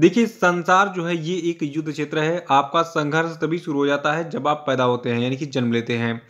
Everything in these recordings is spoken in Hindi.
देखिए संसार जो है ये एक युद्ध क्षेत्र है आपका संघर्ष तभी शुरू हो जाता है जब आप पैदा होते हैं यानी कि जन्म लेते हैं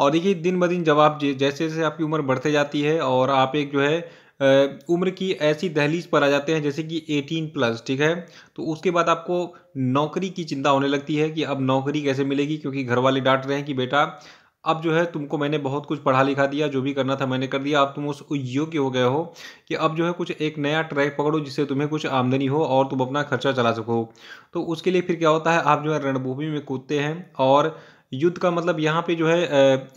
और देखिए दिन ब दिन जब आप जैसे जैसे आपकी उम्र बढ़ते जाती है और आप एक जो है उम्र की ऐसी दहलीज पर आ जाते हैं जैसे कि 18 प्लस ठीक है तो उसके बाद आपको नौकरी की चिंता होने लगती है कि अब नौकरी कैसे मिलेगी क्योंकि घर वाले डांट रहे हैं कि बेटा अब जो है तुमको मैंने बहुत कुछ पढ़ा लिखा दिया जो भी करना था मैंने कर दिया अब तुम उस योग्य हो गए हो कि अब जो है कुछ एक नया ट्रैक पकड़ो जिससे तुम्हें कुछ आमदनी हो और तुम अपना खर्चा चला सको तो उसके लिए फिर क्या होता है आप जो है रणभूमि में कूदते हैं और युद्ध का मतलब यहाँ पे जो है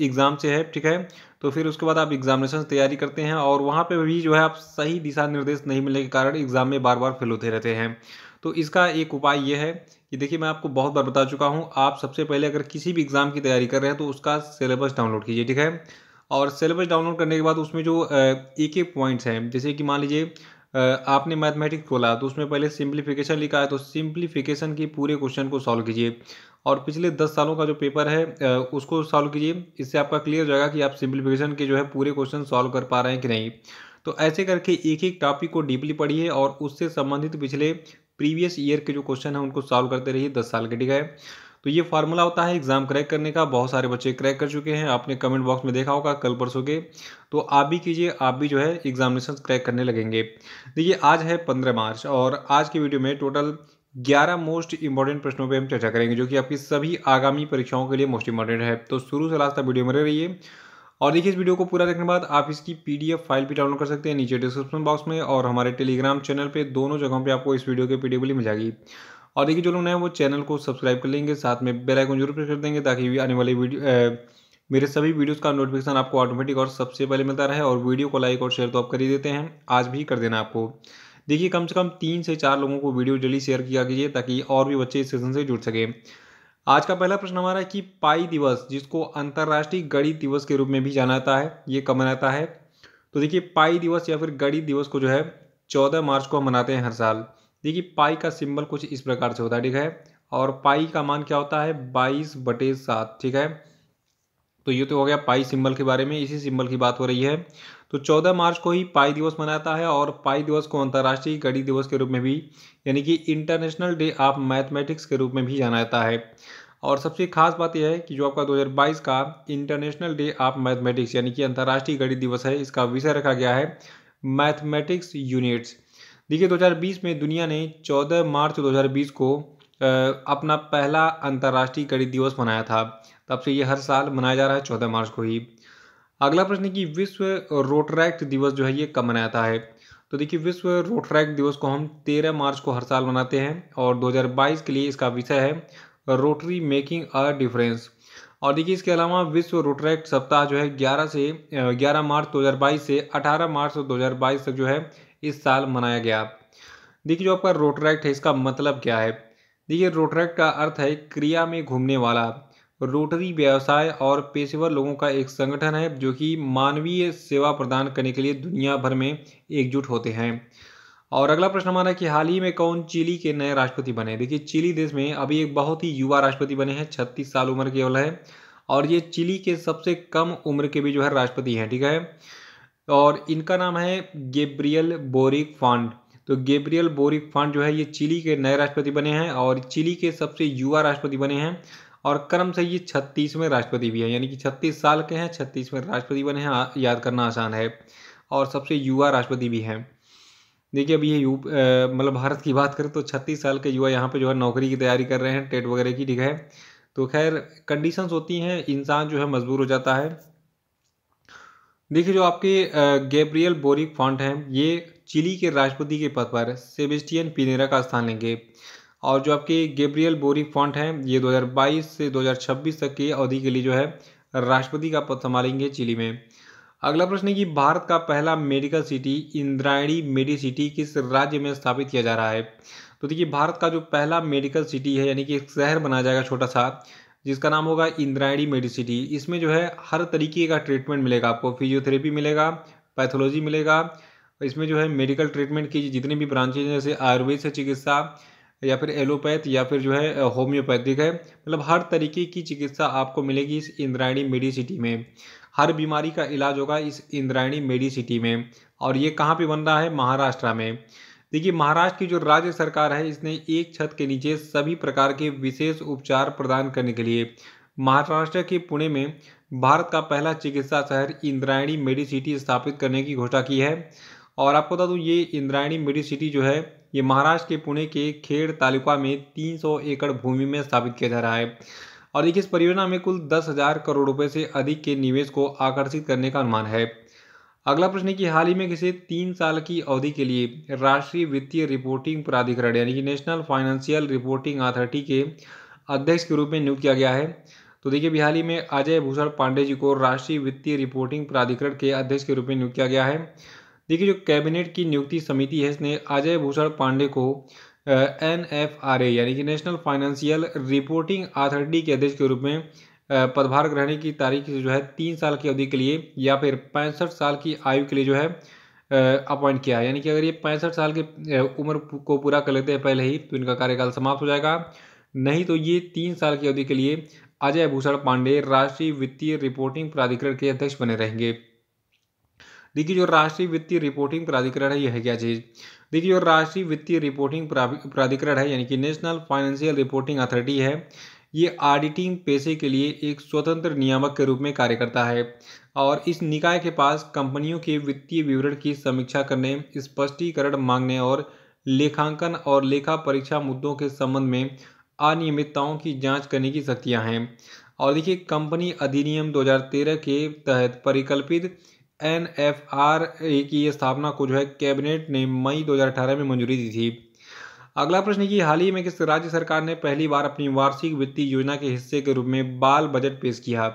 एग्ज़ाम से है ठीक है तो फिर उसके बाद आप एग्जामिनेशन तैयारी करते हैं और वहाँ पे भी जो है आप सही दिशा निर्देश नहीं मिलने के कारण एग्ज़ाम में बार बार फेल होते रहते हैं तो इसका एक उपाय यह है ये देखिए मैं आपको बहुत बार बता चुका हूँ आप सबसे पहले अगर किसी भी एग्ज़ाम की तैयारी कर रहे हैं तो उसका सिलेबस डाउनलोड कीजिए ठीक है और सिलेबस डाउनलोड करने के बाद उसमें जो एक एक पॉइंट्स हैं जैसे कि मान लीजिए आपने मैथमेटिक्स खोला तो उसमें पहले सिंप्लीफिकेशन लिखा है तो सिंप्लीफिकेशन के पूरे क्वेश्चन को सॉल्व कीजिए और पिछले दस सालों का जो पेपर है उसको सॉल्व कीजिए इससे आपका क्लियर हो जाएगा कि आप सिंप्लीफिकेशन के जो है पूरे क्वेश्चन सॉल्व कर पा रहे हैं कि नहीं तो ऐसे करके एक एक टॉपिक को डीपली पढ़िए और उससे संबंधित पिछले प्रीवियस ईयर के जो क्वेश्चन हैं उनको सॉल्व करते रहिए दस साल के ठीक है तो ये फार्मूला होता है एग्जाम क्रैक करने का बहुत सारे बच्चे क्रैक कर चुके हैं आपने कमेंट बॉक्स में देखा होगा कल परसों के तो आप भी कीजिए आप भी जो है एग्जामिनेशन क्रैक करने लगेंगे देखिए आज है पंद्रह मार्च और आज की वीडियो में टोटल ग्यारह मोस्ट इंपॉर्टेंट प्रश्नों पे हम चर्चा करेंगे जो कि आपकी सभी आगामी परीक्षाओं के लिए मोस्ट इंपॉर्टेंट है तो शुरू से लास्ट तक वीडियो में रहिए और देखिए इस वीडियो को पूरा देखने के बाद आप इसकी पीडीएफ फाइल भी डाउनलोड कर सकते हैं नीचे डिस्क्रिप्शन बॉक्स में और हमारे टेलीग्राम चैनल पे दोनों जगहों पे आपको इस वीडियो की पीडीएफ मिल जाएगी और देखिए जो लोग नए वो चैनल को सब्सक्राइब कर लेंगे साथ में बेल आइकन जरूर प्रेस कर देंगे ताकि आने वाली वीडियो मेरे सभी वीडियोज़ का नोटिफिकेशन आपको ऑटोमेटिक और सबसे पहले मिलता रहे और वीडियो को लाइक और शेयर तो आप कर ही देते हैं आज भी कर देना आपको देखिए कम से कम तीन से चार लोगों को वीडियो जल्दी शेयर किया कीजिए ताकि और भी बच्चे इस सेशन से जुड़ सकें आज का पहला प्रश्न हमारा है कि पाई दिवस जिसको अंतर्राष्ट्रीय गणित दिवस के रूप में भी जाना जाता है ये कब मनाता है तो देखिए पाई दिवस या फिर गणित दिवस को जो है चौदह मार्च को हम मनाते हैं हर साल देखिए पाई का सिंबल कुछ इस प्रकार से होता है ठीक है और पाई का मान क्या होता है बाईस बटे सात ठीक है तो ये तो हो गया पाई सिंबल के बारे में इसी सिंबल की बात हो रही है तो 14 मार्च को ही पाई दिवस मनाता है और पाई दिवस को अंतर्राष्ट्रीय गणित दिवस के रूप में भी यानी कि इंटरनेशनल डे ऑफ मैथमेटिक्स के रूप में भी जाना जाता है और सबसे खास बात यह है कि जो आपका 2022 का इंटरनेशनल डे ऑफ मैथमेटिक्स यानी कि अंतर्राष्ट्रीय गणित दिवस है इसका विषय रखा गया है मैथमेटिक्स यूनिट्स देखिए 2020 में दुनिया ने 14 मार्च 2020 को अपना पहला अंतर्राष्ट्रीय गणित दिवस मनाया था तब से ये हर साल मनाया जा रहा है चौदह मार्च को ही अगला प्रश्न है कि विश्व रोटरैक्ट दिवस जो है ये कब मनाया है तो देखिए विश्व रोटरैक्ट दिवस को हम 13 मार्च को हर साल मनाते हैं और 2022 के लिए इसका विषय है रोटरी मेकिंग अ डिफरेंस और देखिए इसके अलावा विश्व रोटरैक्ट सप्ताह जो है 11 से 11 मार्च 2022 से 18 मार्च 2022 तक जो है इस साल मनाया गया देखिए जो आपका रोटरैक्ट है इसका मतलब क्या है देखिए रोटरैक्ट का अर्थ है क्रिया में घूमने वाला रोटरी व्यवसाय और पेशेवर लोगों का एक संगठन है जो कि मानवीय सेवा प्रदान करने के लिए दुनिया भर में एकजुट होते हैं और अगला प्रश्न हमारा कि हाल ही में कौन चिली के नए राष्ट्रपति बने देखिए चिली देश में अभी एक बहुत ही युवा राष्ट्रपति बने हैं छत्तीस साल उम्र केवल है और ये चिली के सबसे कम उम्र के भी जो है राष्ट्रपति हैं ठीक है और इनका नाम है गेब्रियल बोरिक फंड तो गेब्रियल बोरिक फंड जो है ये चिली के नए राष्ट्रपति बने हैं और चिली के सबसे युवा राष्ट्रपति बने हैं और क्रम से ये छत्तीसवें राष्ट्रपति भी हैं यानी कि छत्तीस साल के हैं छत्तीसवें राष्ट्रपति बने हैं याद करना आसान है और सबसे युवा राष्ट्रपति भी हैं देखिए अभी ये यू मतलब भारत की बात करें तो छत्तीस साल के युवा यहाँ पे जो है नौकरी की तैयारी कर रहे हैं टेट वगैरह की ठीक है तो खैर कंडीशंस होती हैं इंसान जो है मजबूर हो जाता है देखिए जो आपके गैब्रियल बोरिक फॉन्ट हैं ये चिली के राष्ट्रपति के पद पर सेबेस्टियन पिनेरा का स्थान लेंगे और जो आपके गेब्रियल बोरी फॉन्ट हैं ये 2022 से 2026 तक की अवधि के लिए जो है राष्ट्रपति का पद संभालेंगे चिली में अगला प्रश्न है कि भारत का पहला medical city Indrayani Medicity किस राज्य में स्थापित किया जा रहा है तो देखिए भारत का जो पहला मेडिकल सिटी है यानी कि एक शहर बनाया जाएगा छोटा सा जिसका नाम होगा इंद्रायणी मेडिसिटी इसमें जो है हर तरीके का ट्रीटमेंट मिलेगा आपको फिजियोथेरेपी मिलेगा पैथोलॉजी मिलेगा इसमें जो है मेडिकल ट्रीटमेंट की जितने भी ब्रांचेज हैं जैसे आयुर्वेद से चिकित्सा या फिर एलोपैथ या फिर जो है होम्योपैथिक है मतलब हर तरीके की चिकित्सा आपको मिलेगी इस इंद्रायणी मेडिसिटी में हर बीमारी का इलाज होगा इस इंद्रायणी मेडिसिटी में और ये कहाँ पे बन रहा है महाराष्ट्र में देखिए महाराष्ट्र की जो राज्य सरकार है इसने एक छत के नीचे सभी प्रकार के विशेष उपचार प्रदान करने के लिए महाराष्ट्र के पुणे में भारत का पहला चिकित्सा शहर इंद्रायणी मेडिसिटी स्थापित करने की घोषणा की है और आपको बता दूँ ये इंद्रायणी मेडिसिटी जो है ये महाराष्ट्र के पुणे के खेड़ तालुका में 300 एकड़ भूमि में स्थापित किया जा रहा है और देखिए इस परियोजना में कुल दस हजार करोड़ रुपए से अधिक के निवेश को आकर्षित करने का अनुमान है अगला प्रश्न है कि हाल ही में किसी तीन साल की अवधि के लिए राष्ट्रीय वित्तीय रिपोर्टिंग प्राधिकरण यानी कि नेशनल फाइनेंशियल रिपोर्टिंग अथॉरिटी के अध्यक्ष के रूप में नियुक्त किया गया है तो देखिए बिहार में अजय भूषण पांडे जी को राष्ट्रीय वित्तीय रिपोर्टिंग प्राधिकरण के अध्यक्ष के रूप में नियुक्त किया गया है देखिए जो कैबिनेट की नियुक्ति समिति है इसने अजय भूषण पांडे को एन एफ आर ए यानी कि नेशनल फाइनेंशियल रिपोर्टिंग अथॉरिटी के अध्यक्ष के रूप में पदभार ग्रहण की तारीख जो है तीन साल की अवधि के लिए या फिर पैंसठ साल की आयु के लिए जो है अपॉइंट किया है यानी कि अगर ये पैंसठ साल की उम्र को पूरा कर लेते हैं पहले ही तो इनका कार्यकाल समाप्त हो जाएगा नहीं तो ये तीन साल की अवधि के लिए अजय भूषण पांडे राष्ट्रीय वित्तीय रिपोर्टिंग प्राधिकरण के अध्यक्ष बने रहेंगे देखिए जो राष्ट्रीय वित्तीय रिपोर्टिंग प्राधिकरण है यह क्या चीज़ देखिए जो राष्ट्रीय वित्तीय रिपोर्टिंग प्राधिकरण है यानी कि नेशनल फाइनेंशियल रिपोर्टिंग अथॉरिटी है ये ऑडिटिंग पेशे के लिए एक स्वतंत्र नियामक के रूप में कार्य करता है और इस निकाय के पास कंपनियों के वित्तीय विवरण की समीक्षा करने स्पष्टीकरण मांगने और लेखांकन और लेखा परीक्षा मुद्दों के संबंध में अनियमितताओं की जांच करने की शक्तियां हैं और देखिए कंपनी अधिनियम 2013 के तहत परिकल्पित एन एफ आर ए की स्थापना को जो है कैबिनेट ने मई 2018 में मंजूरी दी थी अगला प्रश्न कि हाल ही में किस राज्य सरकार ने पहली बार अपनी वार्षिक वित्तीय योजना के हिस्से के रूप में बाल बजट पेश किया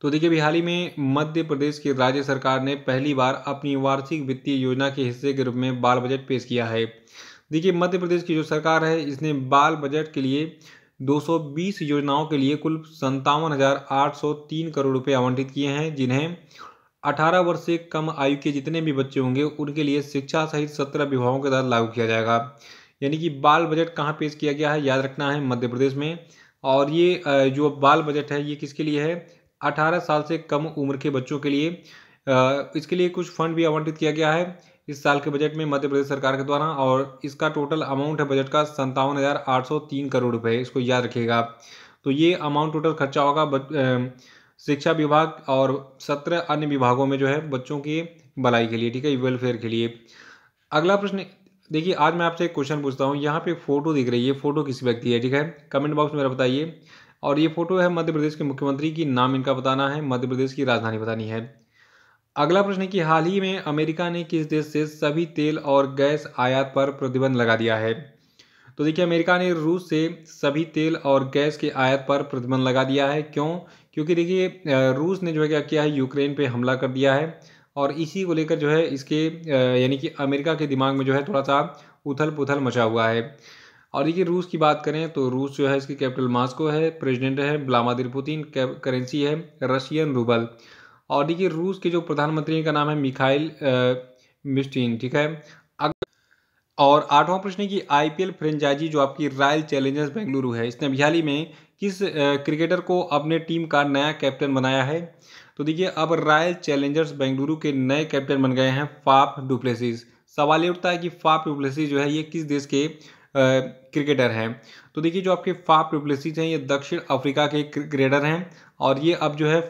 तो देखिए अभी हाल ही में मध्य प्रदेश की राज्य सरकार ने पहली बार अपनी वार्षिक वित्तीय योजना के हिस्से के रूप में बाल बजट पेश किया है देखिए मध्य प्रदेश की जो सरकार है इसने बाल बजट के लिए 220 योजनाओं के लिए कुल संतावन करोड़ रुपए आवंटित किए हैं जिन्हें 18 वर्ष से कम आयु के जितने भी बच्चे होंगे उनके लिए शिक्षा सहित सत्रह विभागों के तहत लागू किया जाएगा यानी कि बाल बजट कहाँ पेश किया गया है याद रखना है मध्य प्रदेश में और ये जो बाल बजट है ये किसके लिए है अठारह साल से कम उम्र के बच्चों के लिए इसके लिए कुछ फंड भी आवंटित किया गया है इस साल के बजट में मध्य प्रदेश सरकार के द्वारा और इसका टोटल अमाउंट है बजट का संतावन हज़ार आठ सौ तीन करोड़ रुपए इसको याद रखिएगा तो ये अमाउंट टोटल खर्चा होगा शिक्षा विभाग और सत्रह अन्य विभागों में जो है बच्चों की भलाई के लिए ठीक है वेलफेयर के लिए अगला प्रश्न देखिए आज मैं आपसे एक क्वेश्चन पूछता हूँ यहाँ पे फोटो दिख रही है फोटो किस व्यक्ति है ठीक है कमेंट बॉक्स में मेरा बताइए और ये फोटो है मध्य प्रदेश के मुख्यमंत्री की नाम इनका बताना है मध्य प्रदेश की राजधानी बतानी है अगला प्रश्न है कि हाल ही में अमेरिका ने किस देश से सभी तेल और गैस आयात पर प्रतिबंध लगा दिया है तो देखिए अमेरिका ने रूस से सभी तेल और गैस के आयात पर प्रतिबंध लगा दिया है क्यों क्योंकि देखिए रूस ने जो है क्या किया है यूक्रेन पे हमला कर दिया है और इसी को लेकर जो है इसके यानी कि अमेरिका के दिमाग में जो है थोड़ा सा उथल पुथल मचा हुआ है और देखिए रूस की बात करें तो रूस जो है इसकी कैपिटल मास्को है प्रेजिडेंट है ब्लामादिर पुतिन करेंसी है रशियन रूबल और देखिए रूस के जो प्रधानमंत्री का नाम है मिखाइल मिस्टिन ठीक है और आठवां प्रश्न है कि आईपीएल फ्रेंचाइजी जो आपकी रॉयल चैलेंजर्स बेंगलुरु है इसने अभी हाल ही में किस क्रिकेटर को अपने टीम का नया कैप्टन बनाया है तो देखिए अब रॉयल चैलेंजर्स बेंगलुरु के नए कैप्टन बन गए हैं फाफ डुप्लेसिस सवाल ये उठता है कि फाफ डुप्लेसिस जो है ये किस देश के क्रिकेटर हैं तो देखिए जो आपके फाफ डुप्लेसिस हैं ये दक्षिण अफ्रीका के क्रिकेटर हैं और ये अब जो है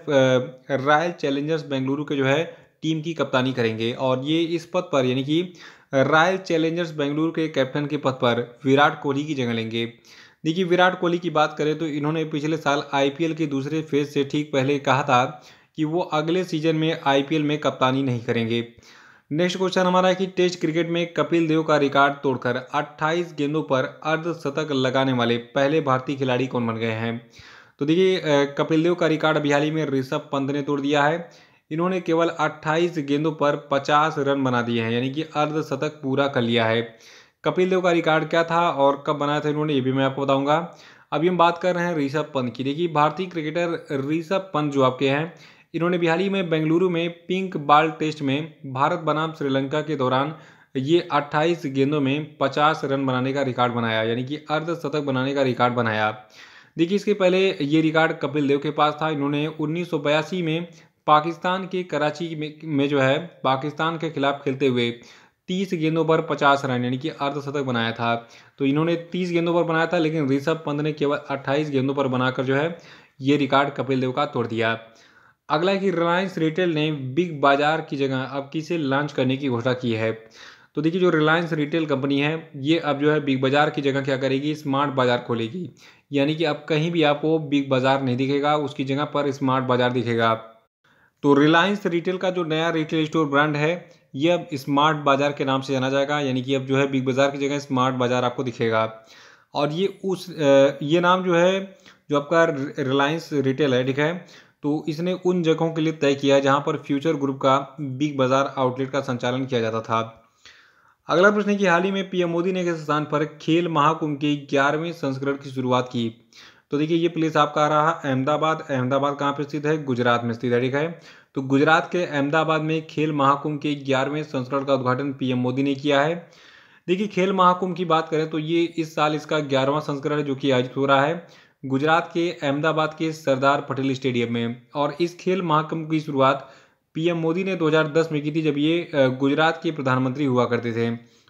रॉयल चैलेंजर्स बेंगलुरु के जो है टीम की कप्तानी करेंगे और ये इस पद पर यानी कि रॉयल चैलेंजर्स बेंगलुरु के कैप्टन के पद पर विराट कोहली की जगह लेंगे देखिए विराट कोहली की बात करें तो इन्होंने पिछले साल आईपीएल के दूसरे फेज से ठीक पहले कहा था कि वो अगले सीजन में आईपीएल में कप्तानी नहीं करेंगे नेक्स्ट क्वेश्चन हमारा है कि टेस्ट क्रिकेट में कपिल देव का रिकॉर्ड तोड़कर 28 गेंदों पर अर्धशतक लगाने वाले पहले भारतीय खिलाड़ी कौन बन गए हैं तो देखिए कपिल देव का रिकॉर्ड अभी में ऋषभ पंत ने तोड़ दिया है इन्होंने केवल 28 गेंदों पर 50 रन बना दिए हैं यानी कि अर्धशतक पूरा कर लिया है कपिल देव का रिकॉर्ड क्या था और कब बनाया था इन्होंने ये भी मैं आपको बताऊंगा अभी हम बात कर रहे हैं ऋषभ पंत की देखिए भारतीय क्रिकेटर ऋषभ पंत जो आपके हैं इन्होंने भी हाल ही में बेंगलुरु में पिंक बाल टेस्ट में भारत बनाम श्रीलंका के दौरान ये 28 गेंदों में 50 रन बनाने का रिकॉर्ड बनाया यानी कि अर्धशतक बनाने का रिकॉर्ड बनाया देखिए इसके पहले ये रिकॉर्ड कपिल देव के पास था इन्होंने उन्नीस में पाकिस्तान के कराची में, में जो है पाकिस्तान के खिलाफ खेलते हुए तीस गेंदों पर पचास रन यानी कि अर्धशतक बनाया था तो इन्होंने तीस गेंदों पर बनाया था लेकिन ऋषभ पंत ने केवल अट्ठाईस गेंदों पर बनाकर जो है ये रिकॉर्ड कपिल देव का तोड़ दिया अगला कि रिलायंस रिटेल ने बिग बाजार की जगह अब किसे लॉन्च करने की घोषणा की है तो देखिए जो रिलायंस रिटेल कंपनी है ये अब जो है बिग बाजार की जगह क्या करेगी स्मार्ट बाजार खोलेगी यानी कि अब कहीं भी आपको बिग बाजार नहीं दिखेगा उसकी जगह पर स्मार्ट बाजार दिखेगा तो रिलायंस रिटेल का जो नया रिटेल स्टोर ब्रांड है ये अब स्मार्ट बाजार के नाम से जाना जाएगा यानी कि अब जो है बिग बाजार की जगह स्मार्ट बाजार आपको दिखेगा और ये उस ये नाम जो है जो आपका रिलायंस रिटेल है ठीक है तो इसने उन जगहों के लिए तय किया जहां पर फ्यूचर ग्रुप का बिग बाजार आउटलेट का संचालन किया जाता था अगला प्रश्न है कि हाल ही में पीएम मोदी ने किस स्थान पर खेल महाकुंभ के ग्यारहवें संस्करण की शुरुआत की तो देखिए ये प्लेस आपका आ रहा है अहमदाबाद अहमदाबाद कहाँ पर स्थित है गुजरात में स्थित है ठीक है तो गुजरात के अहमदाबाद में खेल महाकुंभ के ग्यारहवें संस्करण का उद्घाटन पीएम मोदी ने किया है देखिए खेल महाकुंभ की बात करें तो ये इस साल इसका ग्यारहवां संस्करण है जो कि आयोजित हो रहा है गुजरात के अहमदाबाद के सरदार पटेल स्टेडियम में और इस खेल महाकुंभ की शुरुआत पीएम मोदी ने 2010 में की थी जब ये गुजरात के प्रधानमंत्री हुआ करते थे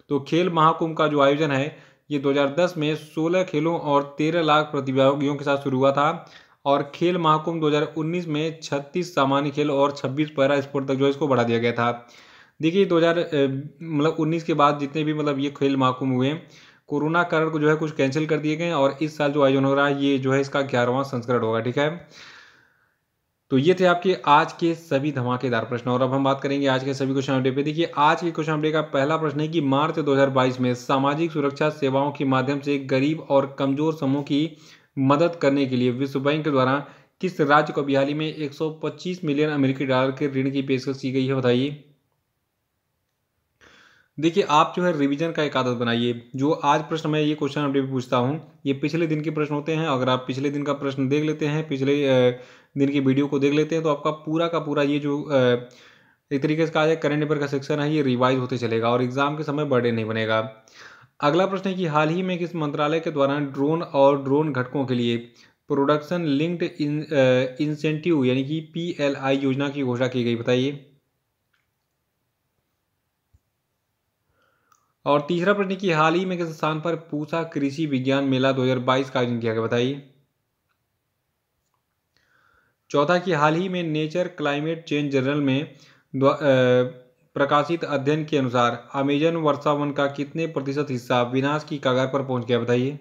तो खेल महाकुंभ का जो आयोजन है ये 2010 में 16 खेलों और 13 लाख प्रतिभागियों के साथ शुरू हुआ था और खेल महाकुंभ 2019 में 36 सामान्य खेल और 26 पैरा स्पोर्ट तक जो है इसको बढ़ा दिया गया था देखिए 2000 मतलब 19 के बाद जितने भी मतलब ये खेल महाकुंभ हुए कोरोना कारण को जो है कुछ कैंसिल कर दिए गए और इस साल जो आयोजन हो रहा है ये जो है इसका ग्यारहवां संस्करण होगा ठीक है तो ये थे आपके आज के सभी धमाकेदार प्रश्न और अब हम बात करेंगे आज के सभी क्वेश्चन अपडेट पे देखिए आज के क्वेश्चन अपडेट का पहला प्रश्न है कि मार्च 2022 में सामाजिक सुरक्षा सेवाओं के माध्यम से गरीब और कमजोर समूह की मदद करने के लिए विश्व बैंक के द्वारा किस राज्य को बिहाली में 125 मिलियन अमेरिकी डॉलर के ऋण की पेशकश की गई है बताइए देखिए आप जो है रिवीजन का एक आदत बनाइए जो आज प्रश्न मैं ये क्वेश्चन अभी भी पूछता हूँ ये पिछले दिन के प्रश्न होते हैं अगर आप पिछले दिन का प्रश्न देख लेते हैं पिछले दिन की वीडियो को देख लेते हैं तो आपका पूरा का पूरा ये जो एक तरीके से कहा जाए करेंट अफेयर का सेक्शन है ये रिवाइज होते चलेगा और एग्जाम के समय बर्डे नहीं बनेगा अगला प्रश्न है कि हाल ही में किस मंत्रालय के द्वारा ड्रोन और ड्रोन घटकों के लिए प्रोडक्शन लिंक्ड इंसेंटिव यानी कि पी योजना की घोषणा की गई बताइए और तीसरा प्रश्न की हाल ही में किस स्थान पर पूसा कृषि विज्ञान मेला 2022 का आयोजन किया गया बताइए चौथा कि हाल ही में नेचर क्लाइमेट चेंज जर्नल में प्रकाशित अध्ययन के अनुसार अमेजन वर्षावन का कितने प्रतिशत हिस्सा विनाश की कागार पर पहुंच गया बताइए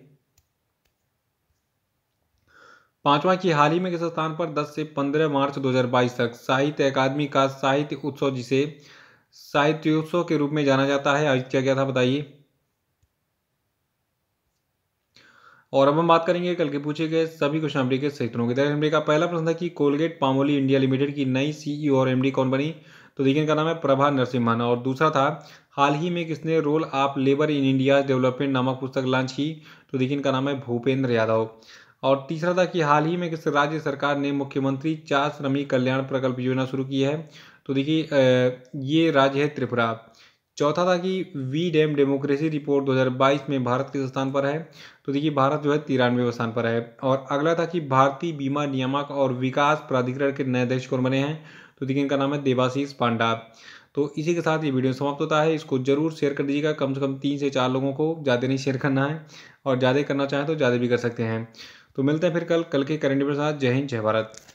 पांचवा की हाल ही में किस स्थान पर 10 से 15 मार्च 2022 तक साहित्य अकादमी का साहित्य उत्सव जिसे साहित्योत्सव के रूप में जाना जाता है आयोजित किया गया था बताइए और अब हम बात करेंगे कल के पूछे गए सभी क्वेश्चन अमरी के सही के तहत तरह एमडी का पहला प्रश्न था कि कोलगेट पामोली इंडिया लिमिटेड की नई सीईओ e और एमडी कौन बनी तो देखिए इनका नाम है प्रभा नरसिम्हा और दूसरा था हाल ही में किसने रोल आप लेबर इन इंडिया डेवलपमेंट नामक पुस्तक लॉन्च की तो देखिए इनका नाम है भूपेंद्र यादव और तीसरा था कि हाल ही में किस राज्य सरकार ने मुख्यमंत्री चार श्रमिक कल्याण प्रकल्प योजना शुरू की है तो देखिए ये राज्य है त्रिपुरा चौथा था कि वी डैम डेमोक्रेसी रिपोर्ट 2022 में भारत किस स्थान पर है तो देखिए भारत जो है तिरानवे स्थान पर है और अगला था कि भारतीय बीमा नियामक और विकास प्राधिकरण के न्यायाधीश कौन बने हैं तो देखिए इनका नाम है देवाशीष पांडा तो इसी के साथ ये वीडियो समाप्त होता है इसको जरूर शेयर कर दीजिएगा कम से कम तीन से चार लोगों को ज़्यादा नहीं शेयर करना है और ज़्यादा करना चाहें तो ज़्यादा भी कर सकते हैं तो मिलते हैं फिर कल कल के करंट अफेयर साथ जय हिंद जय भारत